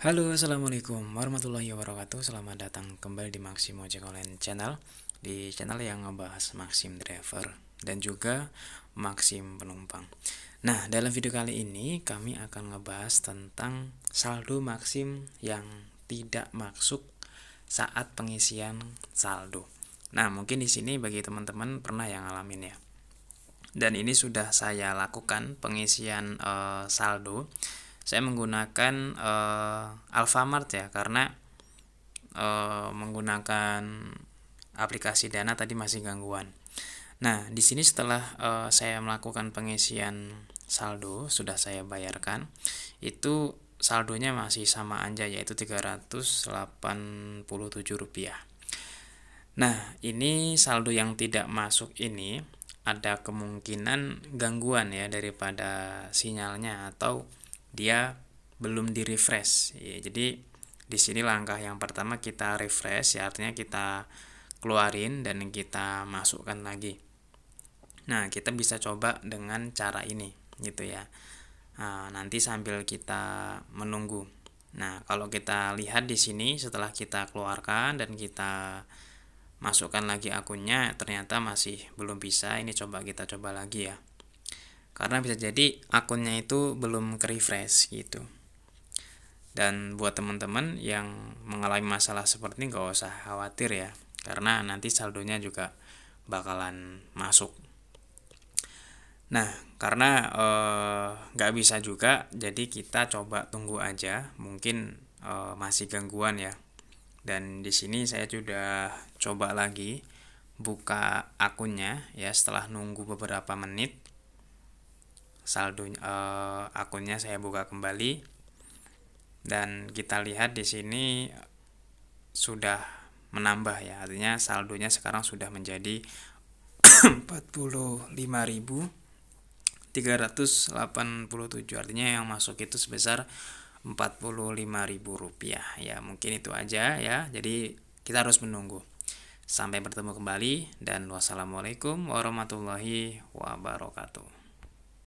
Halo, assalamualaikum warahmatullahi wabarakatuh. Selamat datang kembali di Maxim Ojek Online Channel, di channel yang ngebahas Maxim Driver dan juga Maxim Penumpang. Nah, dalam video kali ini kami akan ngebahas tentang saldo Maxim yang tidak masuk saat pengisian saldo. Nah, mungkin di sini bagi teman-teman pernah yang ngalamin ya. Dan ini sudah saya lakukan pengisian eh, saldo saya menggunakan uh, Alfamart ya karena uh, menggunakan aplikasi Dana tadi masih gangguan. Nah, di sini setelah uh, saya melakukan pengisian saldo sudah saya bayarkan, itu saldonya masih sama aja yaitu Rp387. Nah, ini saldo yang tidak masuk ini ada kemungkinan gangguan ya daripada sinyalnya atau dia belum di refresh ya, jadi di sini langkah yang pertama kita refresh ya artinya kita keluarin dan kita masukkan lagi nah kita bisa coba dengan cara ini gitu ya nah, nanti sambil kita menunggu nah kalau kita lihat di sini setelah kita keluarkan dan kita masukkan lagi akunnya ternyata masih belum bisa ini coba kita coba lagi ya karena bisa jadi akunnya itu belum ke refresh gitu dan buat teman-teman yang mengalami masalah seperti ini gak usah khawatir ya karena nanti saldonya juga bakalan masuk nah karena eh, nggak eh, bisa juga jadi kita coba tunggu aja mungkin eh, masih gangguan ya dan di sini saya sudah coba lagi buka akunnya ya setelah nunggu beberapa menit saldo uh, eh, akunnya saya buka kembali dan kita lihat di sini sudah menambah ya artinya saldonya sekarang sudah menjadi 45.387 artinya yang masuk itu sebesar ribu rupiah ya mungkin itu aja ya jadi kita harus menunggu sampai bertemu kembali dan wassalamualaikum warahmatullahi wabarakatuh